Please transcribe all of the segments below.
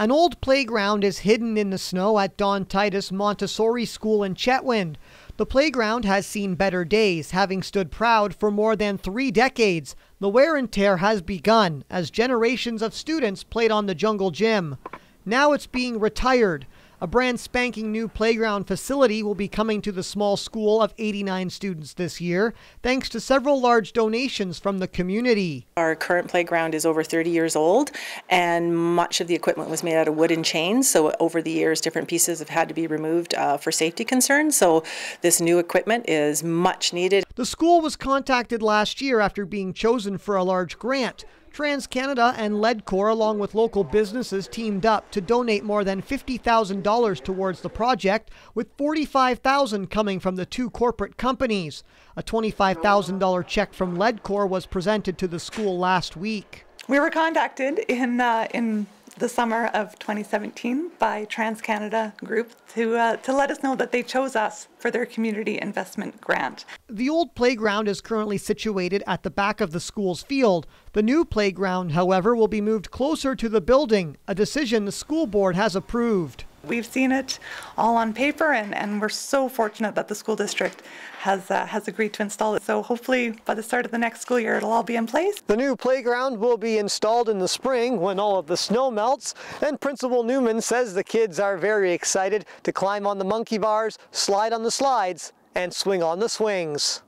An old playground is hidden in the snow at Don Titus Montessori School in Chetwynd. The playground has seen better days, having stood proud for more than three decades. The wear and tear has begun as generations of students played on the jungle gym. Now it's being retired. A brand spanking new playground facility will be coming to the small school of 89 students this year, thanks to several large donations from the community. Our current playground is over 30 years old, and much of the equipment was made out of wooden chains. So, over the years, different pieces have had to be removed uh, for safety concerns. So, this new equipment is much needed. The school was contacted last year after being chosen for a large grant TransCanada and LEDCOR, along with local businesses, teamed up to donate more than $50,000 towards the project, with $45,000 coming from the two corporate companies. A $25,000 check from LEDCOR was presented to the school last week. We were contacted in uh, in the summer of 2017 by TransCanada Group to, uh, to let us know that they chose us for their community investment grant. The old playground is currently situated at the back of the school's field. The new playground, however, will be moved closer to the building, a decision the school board has approved we've seen it all on paper, and, and we're so fortunate that the school district has, uh, has agreed to install it. So hopefully by the start of the next school year, it'll all be in place. The new playground will be installed in the spring when all of the snow melts, and Principal Newman says the kids are very excited to climb on the monkey bars, slide on the slides, and swing on the swings.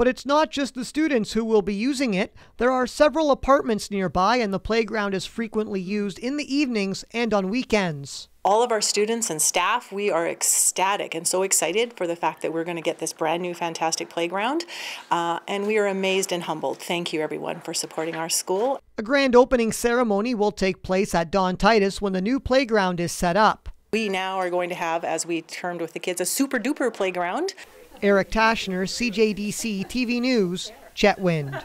But it's not just the students who will be using it. There are several apartments nearby, and the playground is frequently used in the evenings and on weekends all of our students and staff, we are ecstatic and so excited for the fact that we're going to get this brand new fantastic playground. Uh, and we are amazed and humbled. Thank you, everyone, for supporting our school. A grand opening ceremony will take place at Don Titus when the new playground is set up. We now are going to have, as we termed with the kids, a super duper playground. Eric Toshner, CJDC TV News, Chetwind.